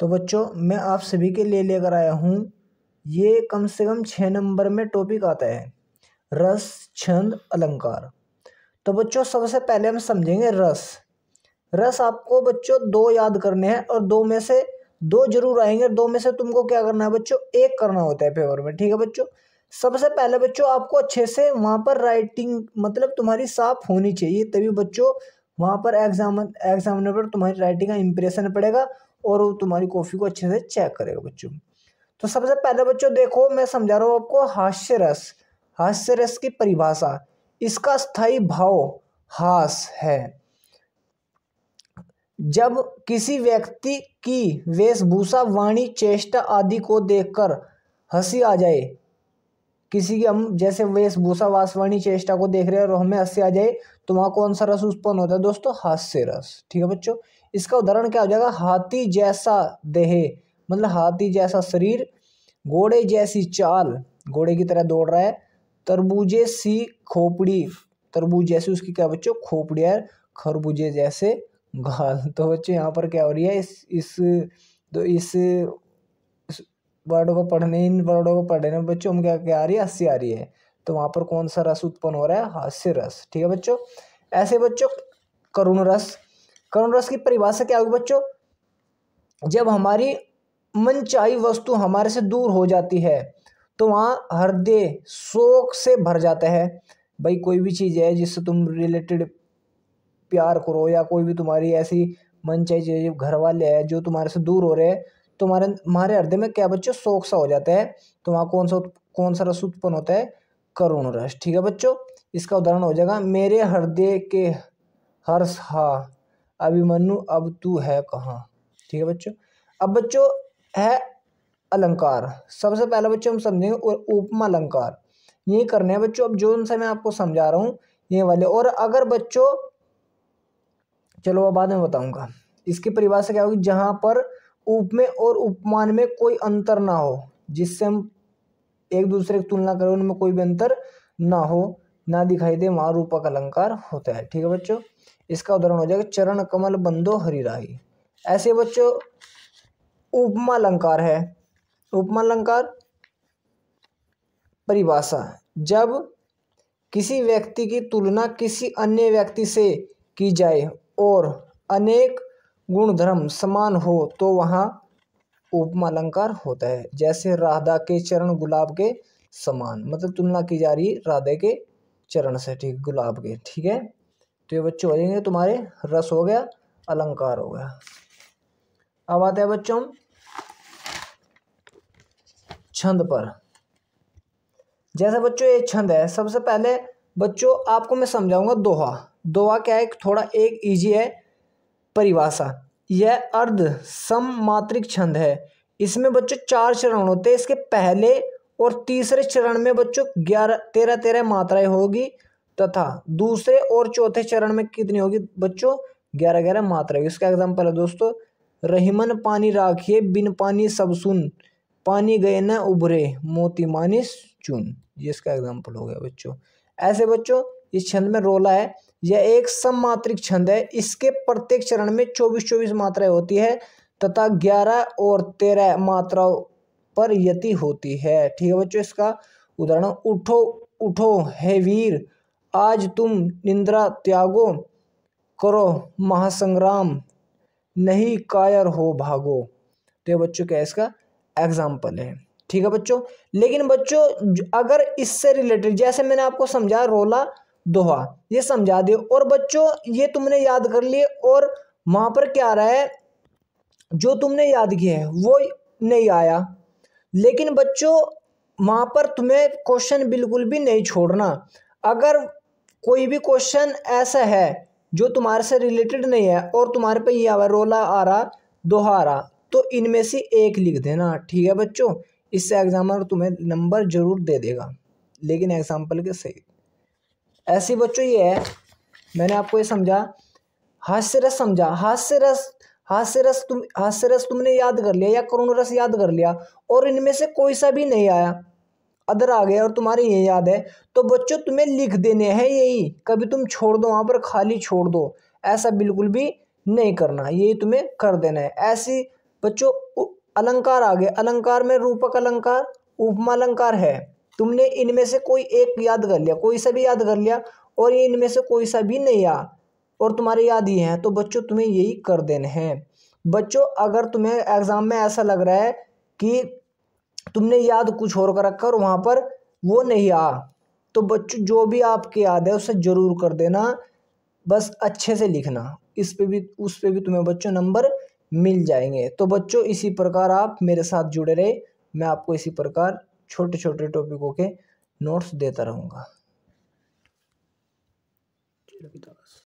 तो बच्चों मैं आप सभी के लिए लेकर आया हूँ ये कम से कम छः नंबर में टॉपिक आता है रस छंद अलंकार तो बच्चों सबसे पहले हम समझेंगे रस रस आपको बच्चों दो याद करने हैं और दो में से दो जरूर आएंगे दो में से तुमको क्या करना है बच्चों एक करना होता है पेपर में ठीक है बच्चों सबसे पहले बच्चों आपको अच्छे से वहाँ पर राइटिंग मतलब तुम्हारी साफ होनी चाहिए तभी बच्चों वहाँ पर एग्जाम एग्जामिनर पर तुम्हारी राइटिंग का इम्प्रेशन पड़ेगा और तुम्हारी कॉफ़ी को अच्छे से चेक करेगा बच्चों तो सबसे पहले बच्चों देखो मैं समझा रहा हूँ आपको हास्य रस हास्य रस की परिभाषा इसका स्थायी भाव हास है जब किसी व्यक्ति की वेशभूषा वाणी चेष्टा आदि को देखकर हंसी आ जाए किसी की हम जैसे वेशभूषा वासवाणी चेष्टा को देख रहे हैं और हमें हंसी आ जाए तो वहाँ कौन सा रस उत्पन्न होता है दोस्तों हास्य रस ठीक है बच्चों इसका उदाहरण क्या हो जाएगा हाथी जैसा देह मतलब हाथी जैसा शरीर घोड़े जैसी चाल घोड़े की तरह दौड़ रहा है तरबूजे सी खोपड़ी तरबूज जैसी उसकी क्या बच्चों खोपड़ी है खरबूजे जैसे घाल तो बच्चों यहाँ पर क्या हो रही है इस इस तो इस वर्डों को पढ़ने इन वर्डों को पढ़ने में बच्चों में क्या क्या आ रही है हंसी आ रही है तो वहाँ पर कौन सा रस उत्पन्न हो रहा है हास्य रस ठीक है बच्चों ऐसे बच्चों करुण रस करुण रस की परिभाषा क्या होगी बच्चों जब हमारी मनचाही वस्तु हमारे से दूर हो जाती है तो वहाँ हृदय शोक से भर जाता है भाई कोई भी चीज़ है जिससे तुम रिलेटेड प्यार करो या कोई भी तुम्हारी ऐसी मनचाही चीज़ घर वाले है जो तुम्हारे से दूर हो रहे हैं तो हमारे हमारे हृदय में क्या बच्चों शोक सा हो जाता है तो वहाँ कौन सा कौन सा रस उत्पन्न होता है करुण रस ठीक है बच्चों इसका उदाहरण हो जाएगा मेरे हृदय के हर्ष हा अभिमनु अब तू है कहाँ ठीक है बच्चों अब बच्चों है अलंकार सबसे पहला बच्चों हम समझेंगे उपमा अलंकार ये करने हैं बच्चों अब जो उनसे मैं आपको समझा रहा हूँ ये वाले और अगर बच्चों चलो अब बाद में बताऊँगा इसकी परिभाषा क्या होगी जहाँ पर उप में और उपमान में कोई अंतर ना हो जिससे हम एक दूसरे की तुलना करें उनमें कोई भी अंतर ना हो ना दिखाई दे वहाँ रूपक अलंकार होता है ठीक है बच्चों इसका उदाहरण हो जाएगा चरण कमल बंदो हरिराही ऐसे बच्चों उपमा अलंकार है उपमा अलंकार परिभाषा जब किसी व्यक्ति की तुलना किसी अन्य व्यक्ति से की जाए और अनेक गुणधर्म समान हो तो वहाँ उपमा अलंकार होता है जैसे राधा के चरण गुलाब के समान मतलब तुलना की जा रही राधे के चरण से ठीक गुलाब के ठीक है तो ये बच्चों हो जाएंगे तुम्हारे रस हो गया अलंकार हो गया अब आते हैं बच्चों छंद पर जैसे बच्चों ये छंद है सबसे पहले बच्चों आपको मैं समझाऊंगा दोहा दोहा क्या है थोड़ा एक इजी है परिभाषा यह अर्ध सममात्रिक छंद है इसमें बच्चों चार चरण होते हैं इसके पहले और तीसरे चरण में बच्चों ग्यारह तेरह तेरह मात्राएं होगी तथा दूसरे और चौथे चरण में कितनी होगी बच्चों ग्यारह ग्यारह मात्राएं इसका एग्जाम्पल है दोस्तों रहीमन पानी राखिए बिन पानी सब सुन पानी गए न उभरे मोती मानिस चुन ये इसका एग्जाम्पल हो गया बच्चों ऐसे बच्चों इस छंद में रोला है यह एक सममात्रिक छंद है इसके प्रत्येक चरण में चौबीस चौबीस मात्राएं होती है तथा ग्यारह और तेरह मात्राओं पर यति होती है ठीक है बच्चों इसका उदाहरण उठो उठो हे वीर आज तुम निंद्रा त्यागो करो महासंग्राम नहीं कायर हो भागो तो ये बच्चों क्या इसका एग्जाम्पल है ठीक है बच्चों लेकिन बच्चों अगर इससे रिलेटेड जैसे मैंने आपको समझा रोला दोहा ये समझा दिए और बच्चों ये तुमने याद कर लिए और वहाँ पर क्या आ रहा है जो तुमने याद किया है वो नहीं आया लेकिन बच्चों वहाँ पर तुम्हें क्वेश्चन बिल्कुल भी नहीं छोड़ना अगर कोई भी क्वेश्चन ऐसा है जो तुम्हारे से रिलेटेड नहीं है और तुम्हारे पे ये रोला आ रहा दोहा आ रहा तो इनमें से एक लिख देना ठीक है बच्चों इससे एग्जामर तुम्हें नंबर ज़रूर दे देगा लेकिन एग्जाम्पल के सही ऐसी बच्चों ये है मैंने आपको ये समझा हास्य रस समझा हास्य रस हास्य रस तुम हास्य रस तुमने याद कर लिया या करुण रस याद कर लिया और इनमें से कोई सा भी नहीं आया अदर आ गया और तुम्हारी ये याद है तो बच्चों तुम्हें लिख देने हैं यही कभी तुम छोड़ दो वहाँ पर खाली छोड़ दो ऐसा बिल्कुल भी नहीं करना यही तुम्हें कर देना है ऐसी बच्चों अलंकार आ गए अलंकार में रूपक अलंकार उपमा अलंकार है तुमने इनमें से कोई एक याद कर लिया कोई सा भी याद कर लिया और ये इनमें से कोई सा भी नहीं आया और तुम्हारे याद ही हैं तो बच्चों तुम्हें यही कर देने हैं बच्चों अगर तुम्हें एग्ज़ाम में ऐसा लग रहा है कि तुमने याद कुछ और कर रखा और वहाँ पर वो नहीं आ तो बच्चों जो भी आपके याद है उसे ज़रूर कर देना बस अच्छे से लिखना इस पे भी उस पे भी तुम्हें बच्चों नंबर मिल जाएंगे तो बच्चों इसी प्रकार आप मेरे साथ जुड़े रहे मैं आपको इसी प्रकार छोटे छोटे टॉपिकों के नोट्स देता रहूँगा